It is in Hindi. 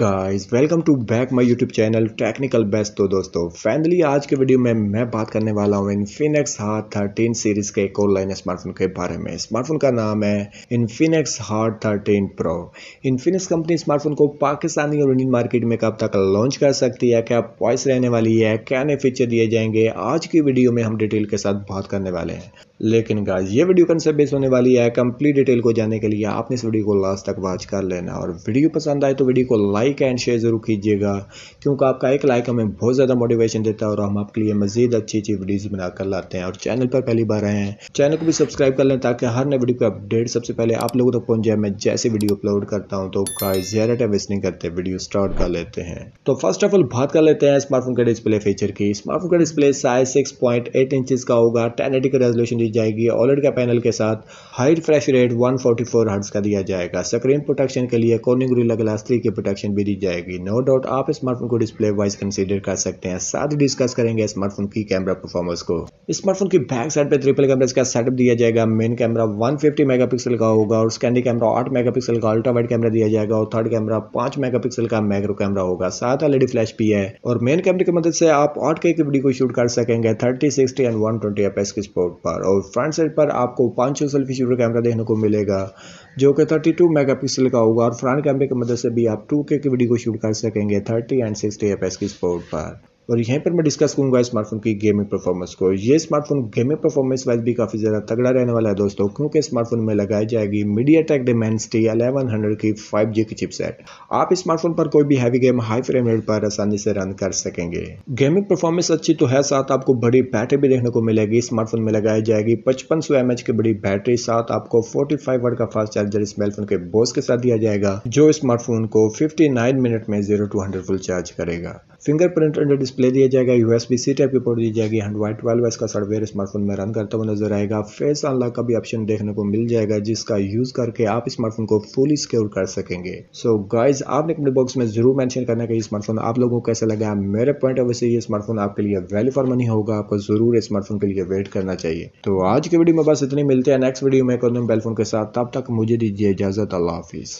guys welcome to back my YouTube channel Technical Best तो दोस्तों फाइनली आज के वीडियो में मैं बात करने वाला हूँ इन्फिनेक्स हार्ट थर्टीन सीरीज़ के एक ऑनलाइन स्मार्टफोन के बारे में स्मार्टफोन का नाम है Infinix Hot thirteen Pro Infinix company smartphone को पाकिस्तानी और इंडियन मार्केट में कब तक लॉन्च कर सकती है क्या वॉइस रहने वाली है क्या नए फीचर दिए जाएंगे आज की वीडियो में हम डिटेल के साथ बात करने वाले हैं लेकिन गाइज ये वीडियो कंसेप्ट बेस होने वाली है कंप्लीट डिटेल को जानने के लिए आपने इस वीडियो को लास्ट तक वॉच कर लेना और वीडियो पसंद आए तो वीडियो को लाइक एंड शेयर जरूर कीजिएगा क्योंकि आपका एक लाइक हमें बहुत ज़्यादा मोटिवेशन देता है और हम आपके लिए मजीद अच्छी अच्छी वीडियोज़ बनाकर लाते हैं और चैनल पर पहली बार आए हैं चैनल को भी सब्सक्राइब कर लें ताकि हर नए वीडियो की अपडेट सबसे पहले आप लोगों तक पहुंच जाए मैं जैसे वीडियो अपलोड करता हूँ तो गाइज ज़्यादा टाइम वेस्ट नहीं करते वीडियो स्टार्ट कर लेते हैं तो फर्स्ट ऑफ ऑल बात कर लेते हैं स्मार्टफोन के डिस्प्ले फीचर की स्मार्टफोन का display size six point eight inch का होगा टेन एटी का रेजोल्यूशन दी जाएगी ऑलेट का पैनल के साथ हाई रिफ्रेश रेट 144 फोर्टी का दिया जाएगा स्क्रीन प्रोटेक्शन के लिए कॉर्निंग रिला ग्लास थ्री की प्रोटेक्शन भी दी जाएगी नो डाउट आप स्मार्टफोन को डिस्प्ले वाइज कंसिडर कर सकते हैं साथ ही डिस्कस करेंगे स्मार्टफोन की कैमरा परफॉर्मेंस को स्मार्टफोन की बैक साइड पर ट्रिपल कैमरा का सेटअप दिया जाएगा मेन कैमरा वन फिफ्टी का होगा और स्कैंडी कैमरा आठ मेगा का अल्ट्रा वाइड कैमरा दिया जाएगा और थर्ड कैमरा पांच मेगा का मैक्रो कैमरा होगा साथ एलईडी फ्लैश e भी है और मेन कैमरे की मदद से आप आठ के वीडियो को शूट कर सकेंगे thirty sixty and one twenty की स्पोर्ट पर और और फ्रंट साइड पर आपको पाँच सौ सेल्फी शूटर कैमरा देखने को मिलेगा जो कि 32 मेगापिक्सल का होगा और फ्रंट कैमरे की मदद से भी आप 2K की वीडियो को शूट कर सकेंगे 30 एंड 60 एफ की स्पोर्ट पर और यहीं पर मैं डिस्कस करूंगा स्मार्टफोन की गेमिंग परफॉर्मेंस को ये स्मार्टफोन गेमिंग परफॉर्मेंस वाइज भी काफ़ी ज़्यादा तगड़ा रहने वाला है दोस्तों क्योंकि स्मार्टफोन में लगाई जाएगी MediaTek Dimensity eleven hundred की फाइव जी की चिपसेट आप स्मार्टफोन पर कोई भी heavy game high frame rate पर आसानी से रन कर सकेंगे गेमिंग परफॉर्मेंस अच्छी तो है साथ आपको बड़ी बैटरी भी देखने को मिलेगी स्मार्टफोन में लगाई जाएगी पचपन सौ एम एच की बड़ी बैटरी साथ आपको फोर्टी फाइव का फास्ट चार्जर स्मार्टफोन के बोस के साथ दिया जाएगा जो स्मार्टफोन को फिफ्टी नाइन मिनट में zero to hundred full charge करेगा फिंगरप्रिंट अंडर डिस्प्ले दिया जाएगा यूएसबी सी टाइप की पोर्ट दी जाएगी हंड वाई ट्वेल्व का सॉफ्टवेयर स्मार्टफोन में रन करता हुआ नजर आएगा फेस अनलॉक का भी ऑप्शन देखने को मिल जाएगा जिसका यूज करके आप स्मार्टफोन को फुल स्क्योर कर सकेंगे सो so, गाइज आपने कमेंट बॉक्स में जरूर मैंशन करना कि स्मार्टफोन आप लोगों को कैसे लगा मेरे पॉइंट ऑफ व्यू से ये स्मार्टफोन आपके लिए वैल्यू फॉर मनी होगा आपको जरूर स्मार्टफोन के लिए वेट करना चाहिए तो आज की वीडियो में बस इतनी मिलते हैं नेक्स्ट वीडियो में बेलफोन के साथ तब तक मुझे दीजिए इजाजत अल्लाह हाफिज़